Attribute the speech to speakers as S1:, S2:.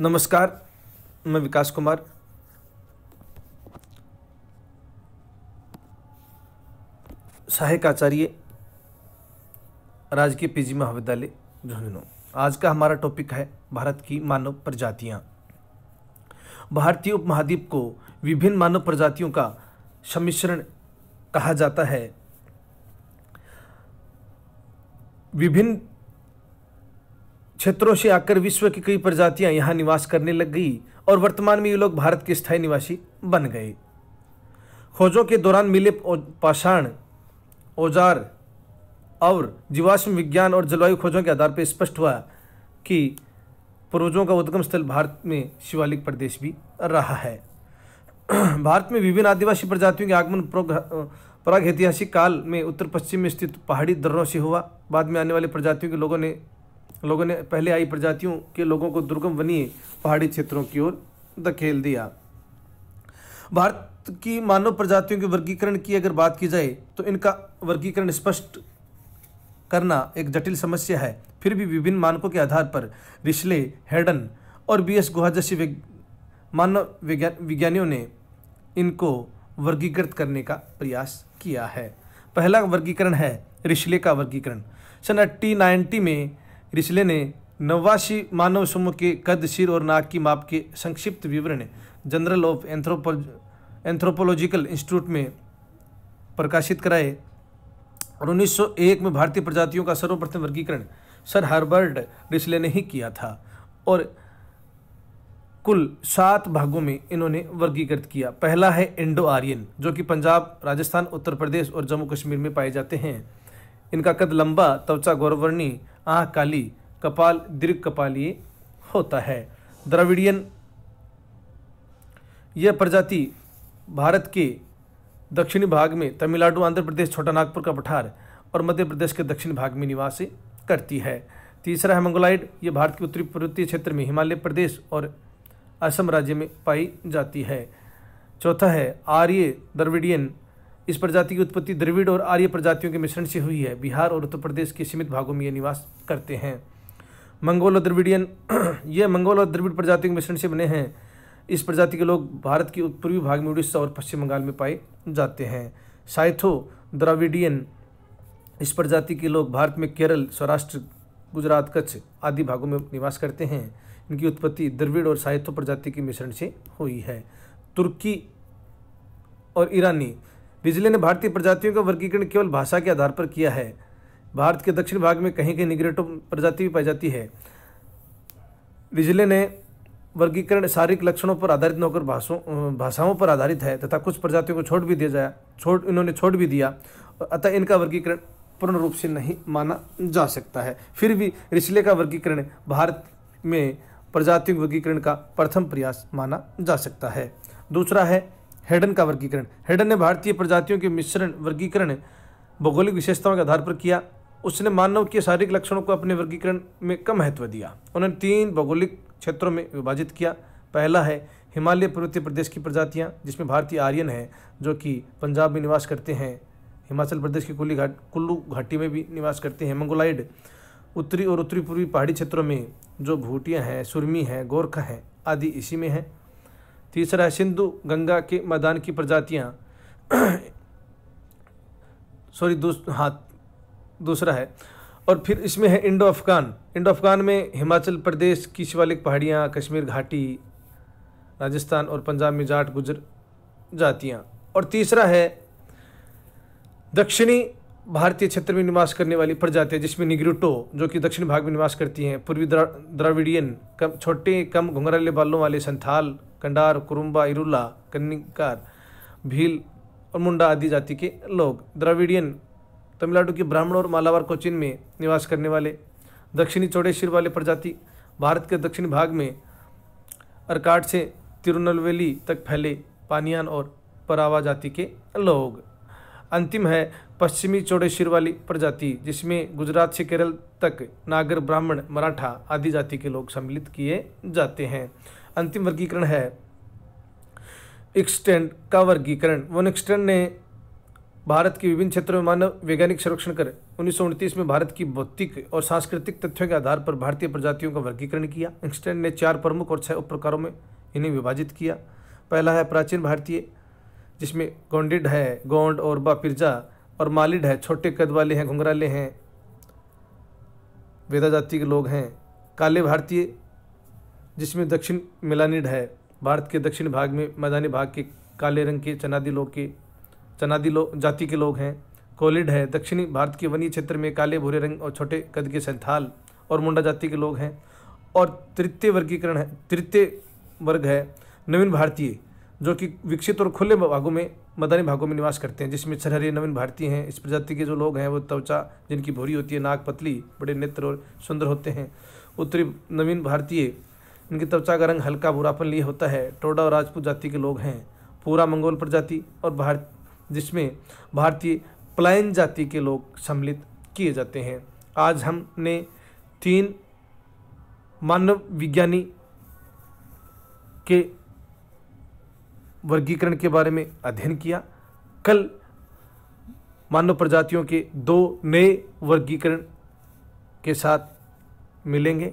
S1: नमस्कार मैं विकास कुमार सहायक आचार्य राजकीय पीजी महाविद्यालय झुंझुनू आज का हमारा टॉपिक है भारत की मानव प्रजातियां भारतीय उपमहाद्वीप को विभिन्न मानव प्रजातियों का सम्मिश्रण कहा जाता है विभिन्न क्षेत्रों से आकर विश्व की कई प्रजातियां यहाँ निवास करने लग गई और वर्तमान में ये लोग भारत के स्थायी निवासी बन गए खोजों के दौरान मिले पाषाण औजार और जीवाश्म विज्ञान और जलवायु खोजों के आधार पर स्पष्ट हुआ कि पूर्वजों का उद्गम स्थल भारत में शिवालिक प्रदेश भी रहा है भारत में विभिन्न आदिवासी प्रजातियों के आगमन प्राग ऐतिहासिक काल में उत्तर पश्चिम में स्थित पहाड़ी दर्रों से हुआ बाद में आने वाली प्रजातियों के लोगों ने लोगों ने पहले आई प्रजातियों के लोगों को दुर्गम वनीय पहाड़ी क्षेत्रों की ओर धकेल दिया भारत की मानव प्रजातियों के वर्गीकरण की अगर बात की जाए तो इनका वर्गीकरण स्पष्ट करना एक जटिल समस्या है फिर भी विभिन्न मानकों के आधार पर रिश्ले हेडन और बी एस गुहा जैसे मानव विज्ञानियों ने इनको वर्गीकृत करने का प्रयास किया है पहला वर्गीकरण है रिश्ले का वर्गीकरण सन अट्टी में रिसले ने नवासी मानव समूह के कद सिर और नाक की माप के संक्षिप्त विवरण journal of anthropol anthropological institute में प्रकाशित कराए और 1901 में भारतीय प्रजातियों का सर्वप्रथम वर्गीकरण सर हार्बर्ट रिसले ने ही किया था और कुल सात भागों में इन्होंने वर्गीकृत किया पहला है इंडो आर्यन जो कि पंजाब राजस्थान उत्तर प्रदेश और जम्मू कश्मीर में पाए जाते हैं इनका कद लंबा त्वचा गौरवर्णी आह काली कपाल दीर्घ कपालीय होता है द्रविडियन यह प्रजाति भारत के दक्षिणी भाग में तमिलनाडु आंध्र प्रदेश छोटा नागपुर का पठार और मध्य प्रदेश के दक्षिण भाग में निवास करती है तीसरा है मंगोलाइड यह भारत के उत्तरी पर्वतीय क्षेत्र में हिमालय प्रदेश और असम राज्य में पाई जाती है चौथा है आर्य द्रविडियन इस प्रजाति की उत्पत्ति द्रविड़ और आर्य प्रजातियों के मिश्रण से हुई है बिहार और उत्तर प्रदेश के सीमित भागों में ये निवास करते हैं मंगोल और द्रविडियन ये मंगोल और द्रविड़ प्रजातियों के मिश्रण से बने हैं इस प्रजाति के लोग भारत के पूर्वी भाग में उड़ीसा और पश्चिम बंगाल में पाए जाते हैं साइथो द्रविडियन इस प्रजाति के लोग भारत में केरल सौराष्ट्र गुजरात कच्छ आदि भागों में निवास करते हैं इनकी उत्पत्ति द्रविड़ और साहित्य प्रजाति के मिश्रण से हुई है तुर्की और ईरानी बिजले ने भारतीय प्रजातियों का वर्गीकरण केवल भाषा के आधार पर किया है भारत के दक्षिण भाग में कहीं कहीं निगरेटो प्रजाति भी पाई जाती है बिजले ने वर्गीकरण शारीरिक लक्षणों पर आधारित न होकर भाषाओं भाषाओं पर आधारित है तथा कुछ प्रजातियों को छोड़ भी दिया जाया छोड़ इन्होंने छोड़ भी दिया अतः इनका वर्गीकरण पूर्ण रूप से नहीं माना जा सकता है फिर भी रिसले का वर्गीकरण भारत में प्रजातियों वर्गीकरण का प्रथम प्रयास माना जा सकता है दूसरा है हेडन का वर्गीकरण हेडन ने भारतीय प्रजातियों के मिश्रण वर्गीकरण भौगोलिक विशेषताओं के आधार पर किया उसने मानव के शारीरिक लक्षणों को अपने वर्गीकरण में कम महत्व दिया उन्होंने तीन भौगोलिक क्षेत्रों में विभाजित किया पहला है हिमालय पर्वतीय प्रदेश की प्रजातियाँ जिसमें भारतीय आर्यन हैं जो कि पंजाब में निवास करते हैं हिमाचल प्रदेश की कुल्ली घाट कुल्लू घाटी में भी निवास करते हैं मंगोलाइड उत्तरी और उत्तरी पूर्वी पहाड़ी क्षेत्रों में जो भूटियाँ हैं सुरमी हैं गोरखा हैं आदि इसी में हैं तीसरा है सिंधु गंगा के मैदान की प्रजातियाँ सॉरी दूस हाँ दूसरा है और फिर इसमें है इंडो अफगान इंडो अफगान में हिमाचल प्रदेश की शिवालिक पहाड़ियाँ कश्मीर घाटी राजस्थान और पंजाब में जाट गुजर जातियाँ और तीसरा है दक्षिणी भारतीय क्षेत्र में निवास करने वाली प्रजातियाँ जिसमें निगरूटो जो कि दक्षिण भाग में निवास करती हैं पूर्वी द्राविडियन कम छोटे कम घुंघराले बालों वाले संथाल कंडार कुरुम्बा इरुला कन्निकार भील और मुंडा आदि जाति के लोग द्रविडियन तमिलनाडु के ब्राह्मण और मालावार कोचिन में निवास करने वाले दक्षिणी चौड़े शिर वाले प्रजाति भारत के दक्षिणी भाग में अरकाट से तिरुनलवेली तक फैले पानियान और परावा जाति के लोग अंतिम है पश्चिमी चौड़े शिर वाली प्रजाति जिसमें गुजरात से केरल तक नागर ब्राह्मण मराठा आदि जाति के लोग सम्मिलित किए जाते हैं अंतिम वर्गीकरण है एक्सटेंड का वर्गीकरण वन एक्सटेंड ने भारत के विभिन्न क्षेत्रों में मानव वैज्ञानिक संरक्षण कर उन्नीस में भारत की भौतिक और सांस्कृतिक तथ्यों के आधार पर भारतीय प्रजातियों का वर्गीकरण किया एक्सटेंड ने चार प्रमुख और छह उप प्रकारों में इन्हें विभाजित किया पहला है प्राचीन भारतीय जिसमें गोंडिड है गोंड और बापिरजा और मालिड है छोटे कद वाले हैं घुंघराले हैं वेदा जाति के लोग हैं काले भारतीय जिसमें दक्षिण मेलानिड है भारत के दक्षिण भाग में मैदानी भाग के काले रंग के चनादी लोग के चनादी लो जाति के लोग हैं कोलिड है दक्षिणी भारत के वनीय क्षेत्र में काले भूरे रंग और छोटे कद के संथाल और मुंडा जाति के लोग हैं और तृतीय वर्गीकरण है तृतीय वर्ग है नवीन भारतीय जो कि विकसित और खुले भागों में मदानी भागों में निवास करते हैं जिसमें सरहरी नवीन भारतीय हैं इस प्रजाति के जो लोग हैं वो त्वचा जिनकी भूरी होती है नाक पतली बड़े नेत्र और सुंदर होते हैं उत्तरी नवीन भारतीय इनकी त्वचा का रंग हल्का भूरापन लिए होता है टोडा और राजपूत जाति के लोग हैं पूरा मंगोल प्रजाति और भारत जिसमें भारतीय प्लायन जाति के लोग सम्मिलित किए जाते हैं आज हमने तीन मानव विज्ञानी के वर्गीकरण के बारे में अध्ययन किया कल मानव प्रजातियों के दो नए वर्गीकरण के साथ मिलेंगे